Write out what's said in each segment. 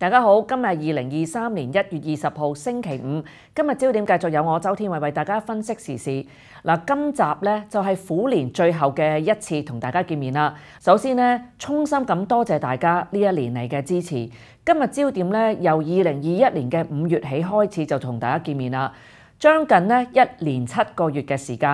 大家好，今日二零二三年一月二十号星期五，今日焦点继续有我周天伟为大家分析时事。嗱，今集咧就系虎年最后嘅一次同大家见面啦。首先呢，衷心咁多谢大家呢一年嚟嘅支持。今日焦点咧由二零二一年嘅五月起开始就同大家见面啦，将近呢一年七个月嘅时间。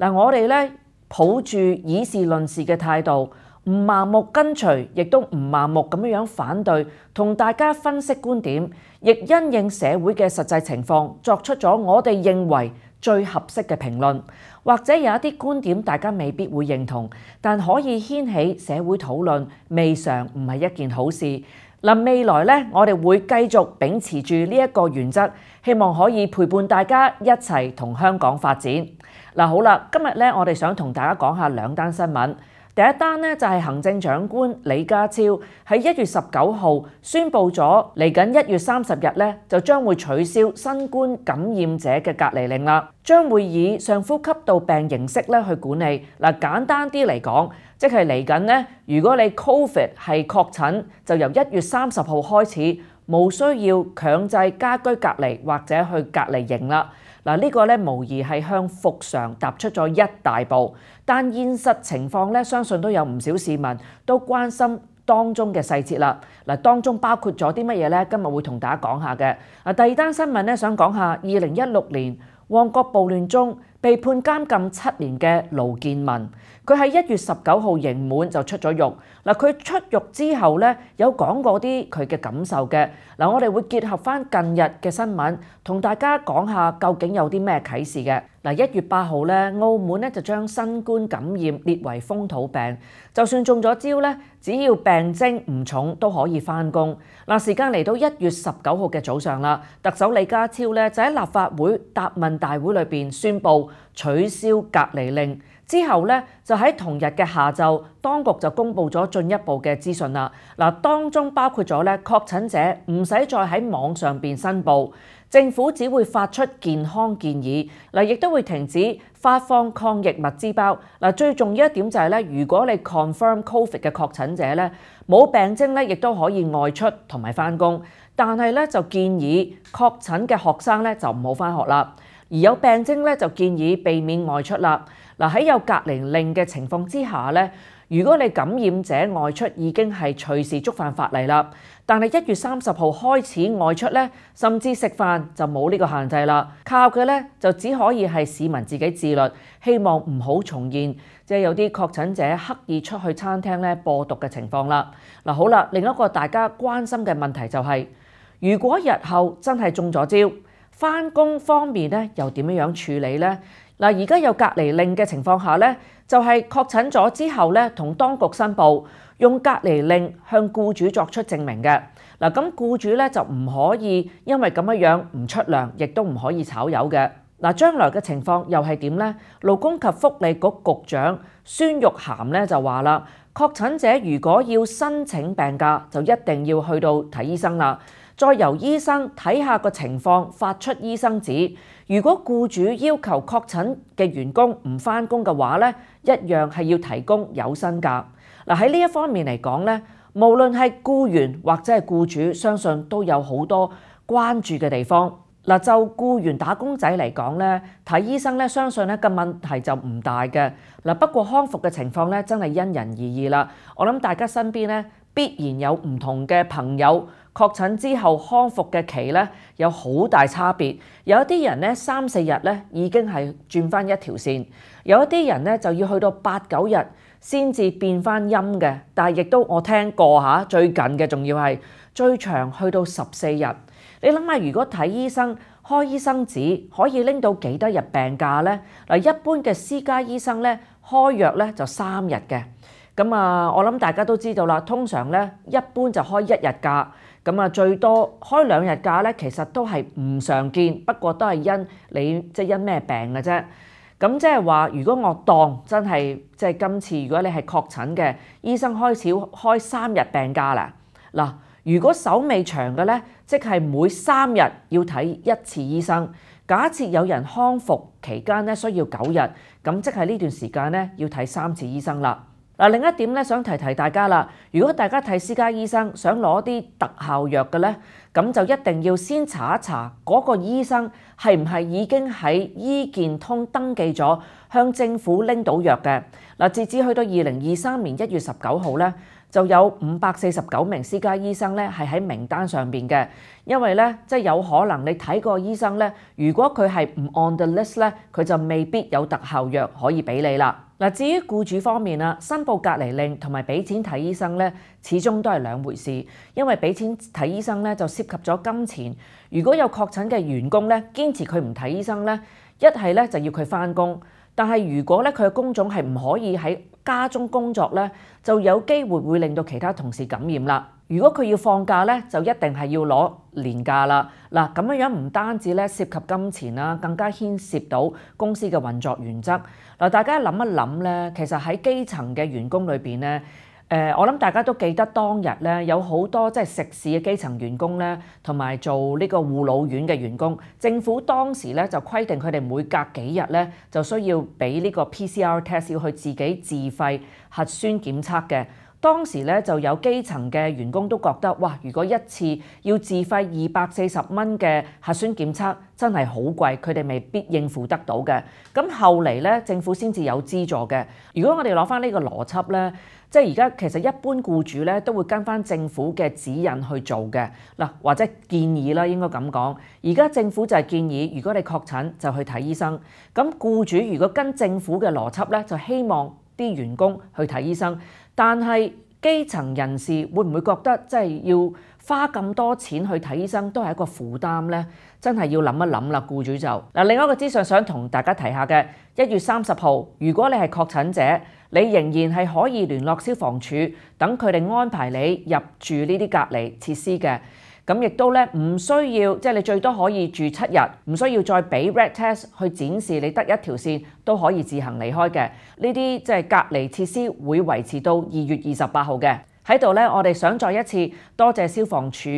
嗱，我哋咧抱住以事论事嘅态度。唔盲目跟隨，亦都唔盲目咁樣反對，同大家分析觀點，亦因應社會嘅實際情況，作出咗我哋認為最合適嘅評論。或者有一啲觀點大家未必會認同，但可以掀起社會討論，未嘗唔係一件好事。嗱，未來咧，我哋會繼續秉持住呢一個原則，希望可以陪伴大家一齊同香港發展。嗱，好啦，今日咧，我哋想同大家講下兩單新聞。第一單呢，就係行政長官李家超喺一月十九號宣布咗，嚟緊一月三十日呢，就將會取消新冠感染者嘅隔離令啦，將會以上呼吸道病形式咧去管理。嗱，簡單啲嚟講，即係嚟緊呢，如果你 covid 係確診，就由一月三十號開始。冇需要強制家居隔離或者去隔離營啦。嗱，呢個咧無疑係向復常踏出咗一大步。但現實情況咧，相信都有唔少市民都關心當中嘅細節啦。嗱，當中包括咗啲乜嘢咧？今日會同大家講下嘅。啊，第二單新聞咧，想講下二零一六年旺角暴亂中。被判監禁七年嘅盧建文，佢喺一月十九號刑滿就出咗獄。嗱，佢出獄之後咧，有講過啲佢嘅感受嘅。嗱，我哋會結合翻近日嘅新聞，同大家講下究竟有啲咩啟示嘅。嗱，一月八號咧，澳門咧就將新冠感染列為風土病，就算中咗招咧，只要病徵唔重都可以翻工。嗱，時間嚟到一月十九號嘅早上啦，特首李家超咧就喺立法會答問大會裏邊宣布取消隔離令。之後咧，就喺同日嘅下晝，當局就公布咗進一步嘅資訊啦。嗱，當中包括咗咧，確診者唔使再喺網上邊申報，政府只會發出健康建議。嗱，亦都會停止發放抗疫物資包。嗱，最重要一點就係咧，如果你 confirm covid 嘅確診者咧，冇病徵咧，亦都可以外出同埋翻工。但係咧，就建議確診嘅學生咧，就唔好翻學啦。而有病徵咧，就建議避免外出啦。嗱，喺有隔離令嘅情況之下咧，如果你感染者外出已經係隨時觸犯法例啦，但係一月三十號開始外出咧，甚至食飯就冇呢個限制啦。靠嘅咧，就只可以係市民自己自律，希望唔好重現，即係有啲確診者刻意出去餐廳咧播毒嘅情況啦。嗱，好啦，另一個大家關心嘅問題就係，如果日後真係中咗招？翻工方面咧又點樣處理呢？嗱，而家有隔離令嘅情況下咧，就係確診咗之後咧，同當局申報，用隔離令向雇主作出證明嘅。嗱，咁雇主咧就唔可以因為咁樣唔出糧，亦都唔可以炒油嘅。嗱，將來嘅情況又係點呢？勞工及福利局局長孫玉涵咧就話啦，確診者如果要申請病假，就一定要去到睇醫生啦。再由醫生睇下個情況，發出醫生紙。如果僱主要求確診嘅員工唔翻工嘅話咧，一樣係要提供有薪假嗱。喺呢一方面嚟講咧，無論係僱員或者係僱主，相信都有好多關注嘅地方嗱。就僱員打工仔嚟講咧，睇醫生咧，相信咧嘅問題就唔大嘅嗱。不過康復嘅情況咧，真係因人而異啦。我諗大家身邊咧必然有唔同嘅朋友。確診之後康復嘅期咧有好大差別，有一啲人咧三四日咧已經係轉翻一條線，有一啲人咧就要去到八九日先至變翻陰嘅。但係亦都我聽過嚇，最近嘅仲要係最長去到十四日。你諗下，如果睇醫生開醫生紙，可以拎到幾多日病假呢？嗱，一般嘅私家醫生咧開藥咧就三日嘅。咁啊，我諗大家都知道啦，通常咧一般就開一日假。咁啊，最多開兩日假咧，其實都係唔常見，不過都係因你即係因咩病嘅啫。咁即係話，如果我當真係即係今次，如果你係確診嘅，醫生開始開三日病假啦。嗱，如果手尾長嘅咧，即係每三日要睇一次醫生。假設有人康復期間咧需要九日，咁即係呢段時間咧要睇三次醫生啦。嗱，另一點咧，想提提大家啦。如果大家睇私家醫生，想攞啲特效藥嘅咧，咁就一定要先查一查嗰個醫生係唔係已經喺醫健通登記咗向政府拎到藥嘅。嗱，截至去到二零二三年一月十九號咧，就有五百四十九名私家醫生咧係喺名單上邊嘅。因為咧，即係有可能你睇個醫生咧，如果佢係唔 on the list 咧，佢就未必有特效藥可以俾你啦。嗱，至於僱主方面啊，申報隔離令同埋俾錢睇醫生咧，始終都係兩回事。因為俾錢睇醫生咧，就涉及咗金錢。如果有確診嘅員工咧，堅持佢唔睇醫生咧，一係咧就要佢返工。但係如果咧佢嘅工種係唔可以喺家中工作咧，就有機會會令到其他同事感染啦。如果佢要放假咧，就一定系要攞年假啦。嗱，咁樣樣唔單止咧涉及金錢啦，更加牽涉到公司嘅運作原則。嗱，大家諗一諗咧，其實喺基層嘅員工裏邊咧，誒，我諗大家都記得當日咧，有好多即係食肆嘅基層員工咧，同埋做呢個護老院嘅員工，政府當時咧就規定佢哋每隔幾日咧就需要俾呢個 PCR test 要去自己自費核酸檢測嘅。當時咧，就有基層嘅員工都覺得哇，如果一次要自費二百四十蚊嘅核酸檢測，真係好貴，佢哋未必應付得到嘅。咁後嚟咧，政府先至有資助嘅。如果我哋攞翻呢個邏輯咧，即係而家其實一般僱主咧都會跟翻政府嘅指引去做嘅嗱，或者建議啦，應該咁講。而家政府就係建議，如果你確診就去睇醫生。咁僱主如果跟政府嘅邏輯咧，就希望啲員工去睇醫生。但係，基層人士會唔會覺得即係要花咁多錢去睇醫生都係一個負擔呢？真係要諗一諗啦，顧主就嗱。另一個資訊想同大家提下嘅，一月三十號，如果你係確診者，你仍然係可以聯絡消防處，等佢哋安排你入住呢啲隔離設施嘅。咁亦都咧唔需要，即係你最多可以住七日，唔需要再俾 red test 去展示，你得一條線都可以自行離開嘅。呢啲即係隔離設施會維持到二月二十八號嘅。喺度咧，我哋想再一次多謝消防署，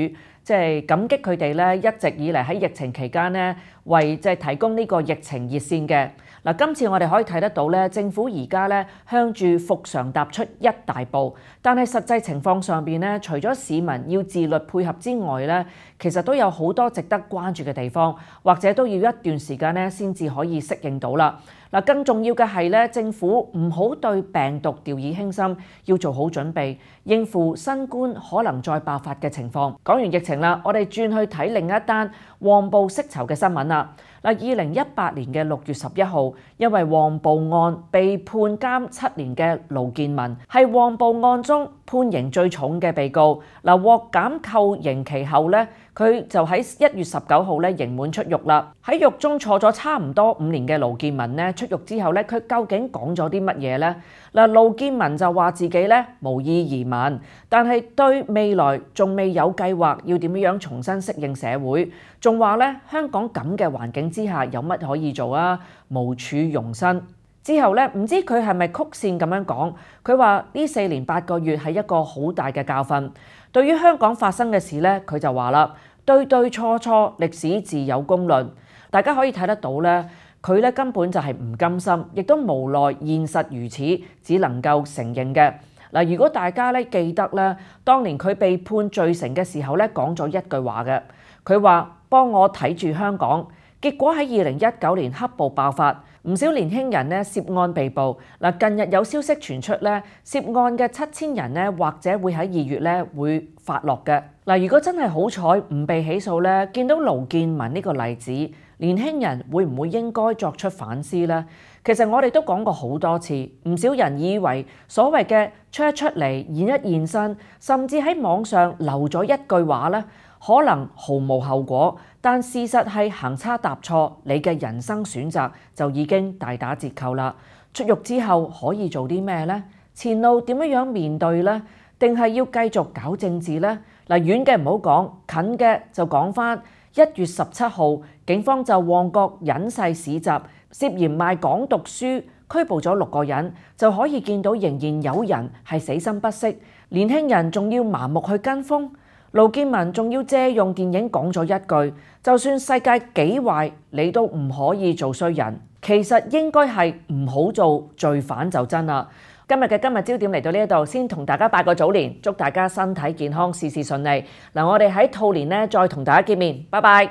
即係感激佢哋咧一直以嚟喺疫情期間咧為即係提供呢個疫情熱線嘅。嗱，今次我哋可以睇得到咧，政府而家咧向住復常踏出一大步，但係實際情況上邊咧，除咗市民要自律配合之外咧，其實都有好多值得關注嘅地方，或者都要一段時間咧先至可以適應到啦。嗱，更重要嘅係咧，政府唔好對病毒掉以輕心，要做好準備應付新冠可能再爆發嘅情況。講完疫情啦，我哋轉去睇另一單黃報息酬嘅新聞啦。嗱，二零一八年嘅六月十一號，因為黃報案被判監七年嘅盧建文，係黃報案中判刑最重嘅被告。嗱，獲減扣刑期後咧。佢就喺一月十九號咧刑滿出獄啦，喺獄中坐咗差唔多五年嘅盧建文咧出獄之後咧，佢究竟講咗啲乜嘢咧？嗱，盧建文就話自己咧無意移民，但係對未來仲未有計劃要點樣重新適應社會，仲話咧香港咁嘅環境之下有乜可以做啊？無處容身。之後咧唔知佢係咪曲線咁樣講，佢話呢四年八個月係一個好大嘅教訓，對於香港發生嘅事咧，佢就話啦。對對錯錯，歷史自有公論。大家可以睇得到咧，佢咧根本就係唔甘心，亦都無奈現實如此，只能夠承認嘅。嗱，如果大家咧記得咧，當年佢被判罪成嘅時候咧，講咗一句話嘅，佢話幫我睇住香港。結果喺二零一九年黑暴爆發。唔少年輕人咧涉案被捕。嗱，近日有消息傳出咧，涉案嘅七千人咧，或者會喺二月咧會發落嘅。嗱，如果真係好彩唔被起訴咧，見到盧建文呢個例子，年輕人會唔會應該作出反思咧？其實我哋都講過好多次，唔少人以為所謂嘅出一出嚟現一現身，甚至喺網上留咗一句話咧。可能毫無後果，但事實係行差踏錯，你嘅人生選擇就已經大打折扣啦。出獄之後可以做啲咩呢？前路點樣樣面對呢？定係要繼續搞政治呢？嗱，遠嘅唔好講，近嘅就講翻一月十七號，警方就旺角隱世市集涉嫌賣港讀書拘捕咗六個人，就可以見到仍然有人係死心不息，年輕人仲要盲目去跟風。卢建文仲要借用电影讲咗一句：，就算世界几坏，你都唔可以做衰人。其实应该系唔好做罪犯就真啦。今日嘅今日焦点嚟到呢一度，先同大家拜个早年，祝大家身体健康，事事顺利。嗱，我哋喺兔年呢，再同大家见面，拜拜。